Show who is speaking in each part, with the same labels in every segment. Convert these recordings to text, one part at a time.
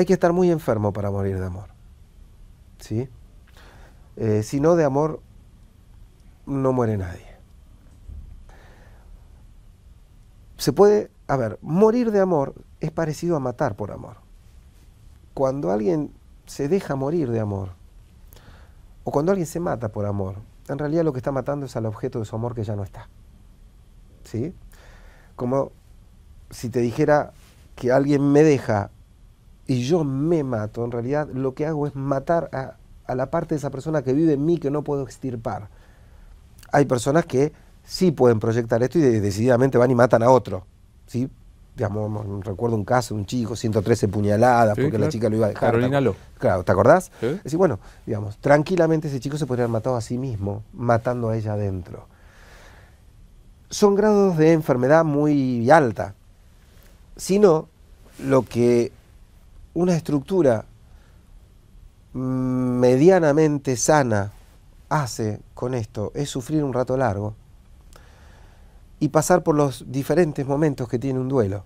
Speaker 1: Hay que estar muy enfermo para morir de amor. ¿Sí? Eh, si no, de amor no muere nadie. Se puede, a ver, morir de amor es parecido a matar por amor. Cuando alguien se deja morir de amor, o cuando alguien se mata por amor, en realidad lo que está matando es al objeto de su amor que ya no está. ¿Sí? Como si te dijera que alguien me deja y yo me mato, en realidad lo que hago es matar a, la parte de esa persona que vive en mí que no puedo extirpar. Hay personas que sí pueden proyectar esto y decididamente van y matan a otro. ¿sí? Digamos, recuerdo un caso, un chico, 113 puñaladas, porque la chica lo iba a dejar. Carolina Lo. Claro, ¿te acordás? Es bueno, digamos, tranquilamente ese chico se podría haber matado a sí mismo, matando a ella adentro. Son grados de enfermedad muy alta. Si no, lo que una estructura mm, medianamente sana hace con esto es sufrir un rato largo y pasar por los diferentes momentos que tiene un duelo.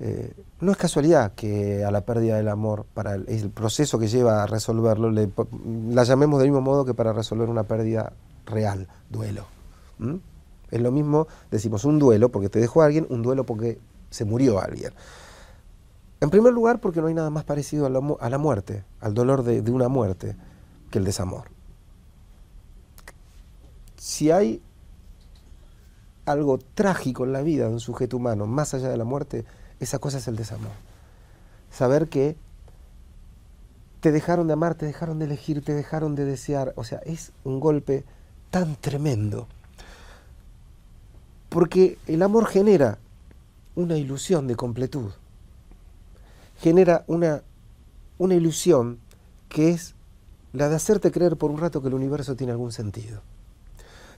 Speaker 1: Eh, no es casualidad que a la pérdida del amor, para el, proceso que lleva a resolverlo, la llamemos del mismo modo que para resolver una pérdida real, duelo. Es lo mismo, decimos un duelo porque te dejó alguien, un duelo porque se murió alguien. En primer lugar, porque no hay nada más parecido a la, muerte, al dolor de, de, una muerte, que el desamor. Si hay algo trágico en la vida de un sujeto humano, más allá de la muerte, esa cosa es el desamor. Saber que te dejaron de amar, te dejaron de elegir, te dejaron de desear. O sea, es un golpe tan tremendo. Porque el amor genera una ilusión de completud genera una, una ilusión que es la de hacerte creer por un rato que el universo tiene algún sentido.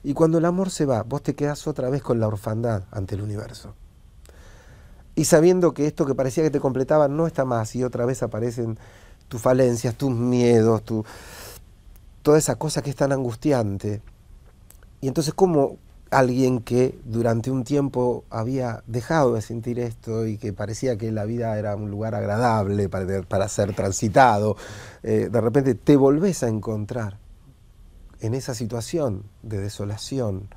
Speaker 1: Y cuando el amor se va, vos te quedás otra vez con la orfandad ante el universo. Y sabiendo que esto que parecía que te completaba no está más y otra vez aparecen tus falencias, tus miedos, tu, toda esa cosa que es tan angustiante. Y entonces, ¿cómo, alguien que durante un tiempo había dejado de sentir esto y que parecía que la vida era un lugar agradable para, para ser transitado, eh, de repente te volvés a encontrar en esa situación de desolación,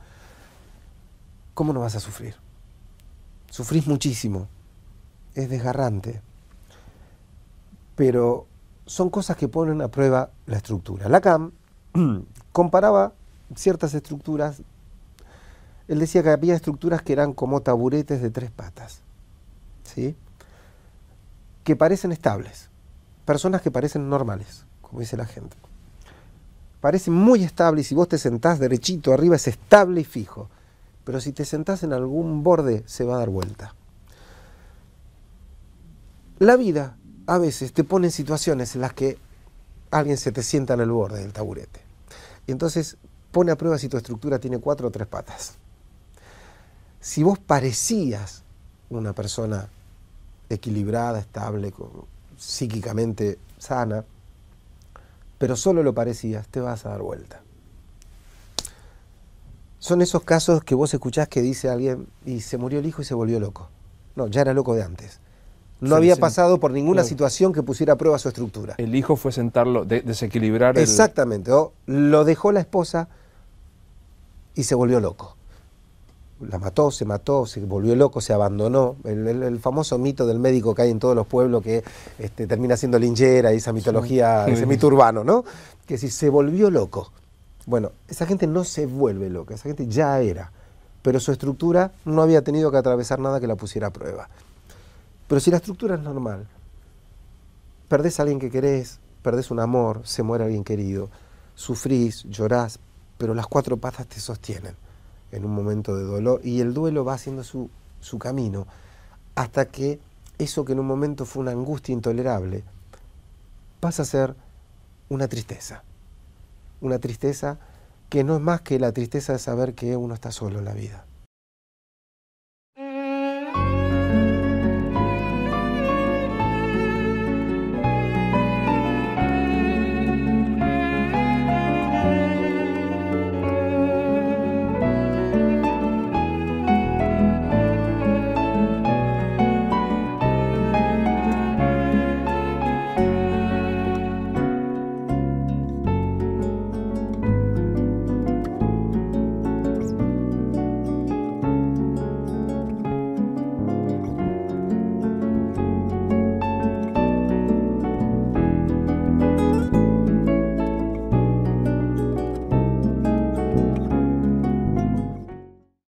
Speaker 1: ¿cómo no vas a sufrir? Sufrís muchísimo, es desgarrante, pero son cosas que ponen a prueba la estructura. Lacan comparaba ciertas estructuras él decía que había estructuras que eran como taburetes de tres patas, ¿sí? que parecen estables, personas que parecen normales, como dice la gente. Parecen muy estables y si vos te sentás derechito arriba es estable y fijo, pero si te sentás en algún borde se va a dar vuelta. La vida a veces te pone en situaciones en las que alguien se te sienta en el borde del taburete. Y entonces pone a prueba si tu estructura tiene cuatro o tres patas si vos parecías una persona equilibrada, estable, psíquicamente sana, pero solo lo parecías, te vas a dar vuelta. Son esos casos que vos escuchás que dice alguien y se murió el hijo y se volvió loco. No, ya era loco de antes. No había pasado por ninguna situación que pusiera a prueba su estructura. El hijo fue sentarlo, desequilibrar. Exactamente. lo dejó la esposa y se volvió loco la mató, se mató, se volvió loco, se abandonó. El, famoso mito del médico que hay en todos los pueblos que este, termina siendo lingera y esa mitología, ese mito urbano, ¿no? Que si se volvió loco. Bueno, esa gente no se vuelve loca, esa gente ya era. Pero su estructura no había tenido que atravesar nada que la pusiera a prueba. Pero si la estructura es normal, perdés a alguien que querés, perdés un amor, se muere alguien querido, sufrís, llorás, pero las cuatro patas te sostienen en un momento de dolor, y el duelo va haciendo su, su camino hasta que eso que en un momento fue una angustia intolerable pasa a ser una tristeza. Una tristeza que no es más que la tristeza de saber que uno está solo en la vida.